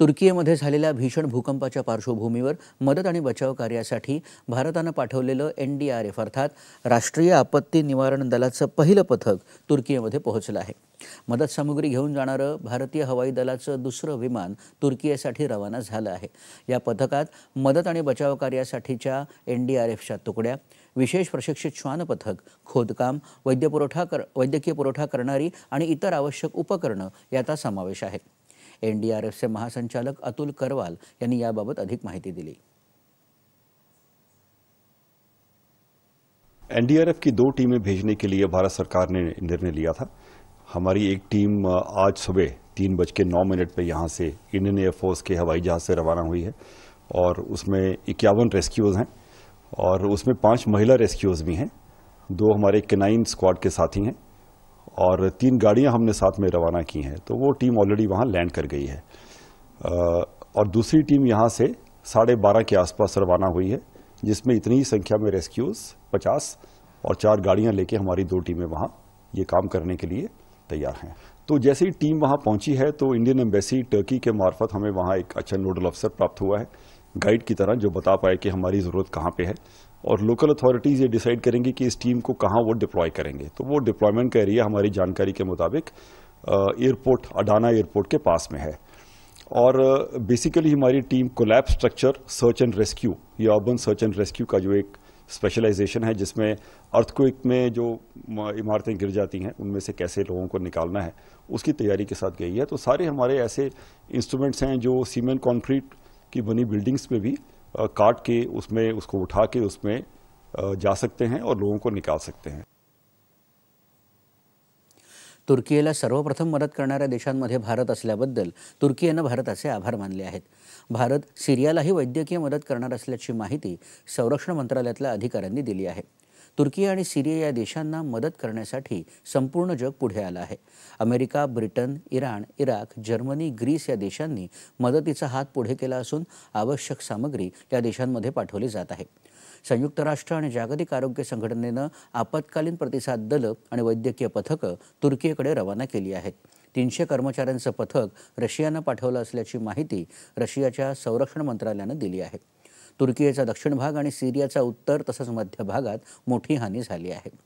तुर्कीमध्ये झालेल्या भीषण भूकंपाच्या पार्श्वभूमीवर मदत आणि बचाव कार्यासाठी भारतानं पाठवलेलं एन डी आर एफ अर्थात राष्ट्रीय आपत्ती निवारण दलाचं पहिलं पथक तुर्कीमध्ये पोहोचलं आहे मदत सामुग्री घेऊन जाणारं भारतीय हवाई दलाचं दुसरं विमान तुर्कीसाठी रवाना झालं आहे या पथकात मदत आणि बचाव कार्यासाठीच्या एन डी आर एफच्या तुकड्या विशेष प्रशिक्षित श्वान पथक खोदकाम वैद्यपुरवठा कर वैद्यकीय पुरवठा करणारी आणि इतर आवश्यक उपकरणं याचा समावेश आहे से महासंचालक अतुल करवाल यांनी याबाबत अधिक माहिती दिली एनडीआरएफ की दो टीमें भेजने के लिए भारत सरकार ने निर्णय लिया था हमारी एक टीम आज सुबह तीन बज के नौ मिनट पर यहाँ से इंडियन एयरफोर्स के हवाई जहाज से रवाना हुई है और उसमें इक्यावन रेस्क्यूज़ हैं और उसमें पांच महिला रेस्क्यूज़ भी हैं दो हमारे किनाइन स्क्वाड के साथी हैं और तीन गाड़ियां हमने साथ में रवाना की हैं तो वो टीम ऑलरेडी वहाँ लैंड कर गई है और दूसरी टीम यहाँ से साढ़े बारह के आसपास रवाना हुई है जिसमें इतनी ही संख्या में रेस्क्यूज़ पचास और चार गाड़ियाँ लेके हमारी दो टीमें वहाँ ये काम करने के लिए तैयार हैं तो जैसे ही टीम वहाँ पहुँची है तो इंडियन एम्बेसी टर्की के मार्फत हमें वहाँ एक अच्छा नोडल अफसर प्राप्त हुआ है गाइड की तरह जो बता पाए कि हमारी ज़रूरत कहाँ पे है और लोकल अथॉरिटीज़ ये डिसाइड करेंगी कि इस टीम को कहाँ वो डिप्लॉय करेंगे तो वो डिप्लॉयमेंट का एरिया हमारी जानकारी के मुताबिक एयरपोर्ट अडाना एयरपोर्ट के पास में है और बेसिकली हमारी team collapsed structure search and rescue या अर्बन सर्च एंड रेस्क्यू का जो एक स्पेशलाइजेशन है जिसमें अर्थक्विक में जो इमारतें गिर जाती हैं उनमें से कैसे लोगों को निकालना है उसकी तैयारी के साथ गई है तो सारे हमारे ऐसे इंस्ट्रूमेंट्स हैं जो सीमेंट कॉन्क्रीट की बनी बिल्डिंग्स में भी काट के उसमें उसको उठा के उसमें जा सकते हैं और लोगों को निकाल सकते हैं तुर्कीला सर्वप्रथम मदद करना देशांमध्ये भारत आयाबल असल्याबद्दल तुर्कीनं से आभार मानले आहेत भारत ही वैद्यकीय मदद करना असल्याची संरक्षण मंत्रालय अधिकाऱ्यांनी दिली आहे तुर्की आणि सिरिया या देशांना मदत करण्यासाठी संपूर्ण जग पुढे आलं आहे America Britain Iran Iraq Germany Greece या देशांनी मदतीचा हात पुढे केला असून आवश्यक सामग्री या देशांमध्ये पाठवली जात आहे संयुक्त राष्ट्र आणि जागतिक आरोग्य संघटनेनं आपत्कालीन प्रतिसाद दल आणि वैद्यकीय पथकं तुर्कीकडे रवाना केली आहेत तीनशे कर्मचाऱ्यांचं पथक रशियानं पाठवलं असल्याची माहिती रशियाच्या संरक्षण मंत्रालयानं दिली आहे तुर्कीचा दक्षिण भाग आणि सिरियाचा उत्तर तसंच मध्य भागात मोठी हानी झाली आहे